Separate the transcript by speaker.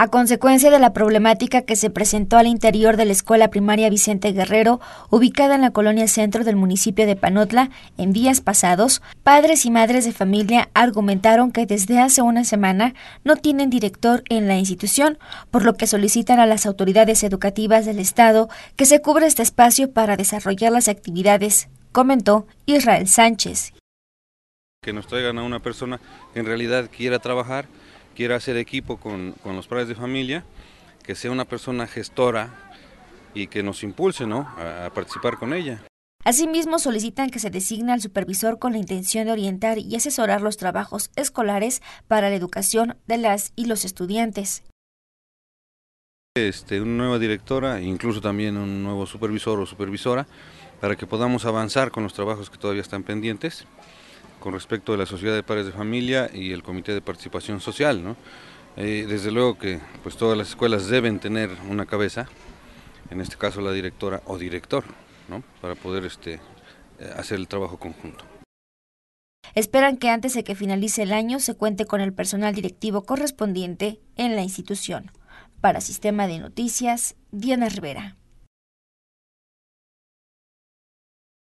Speaker 1: a consecuencia de la problemática que se presentó al interior de la escuela primaria Vicente Guerrero, ubicada en la colonia centro
Speaker 2: del municipio de Panotla, en días pasados, padres y madres de familia argumentaron que desde hace una semana no tienen director en la institución, por lo que solicitan a las autoridades educativas del Estado que se cubra este espacio para desarrollar las actividades, comentó Israel Sánchez.
Speaker 3: Que nos traigan a una persona que en realidad quiera trabajar quiera hacer equipo con, los padres de familia, que sea una persona gestora y que nos impulse a, participar con ella.
Speaker 2: Asimismo, solicitan que se designe al supervisor con la intención de orientar y asesorar los trabajos escolares para la educación de las y los estudiantes.
Speaker 3: Este, una nueva directora, incluso también un nuevo supervisor o supervisora, para que podamos avanzar con los trabajos que todavía están pendientes con respecto a la Sociedad de Padres de Familia y el Comité de Participación Social. Eh, desde luego que pues, todas las escuelas deben tener una cabeza, en este caso la directora o director, para poder este, eh, hacer el trabajo conjunto.
Speaker 2: Esperan que antes de que finalice el año
Speaker 1: se cuente con el personal directivo correspondiente en la institución. Para Sistema de Noticias, Diana Rivera.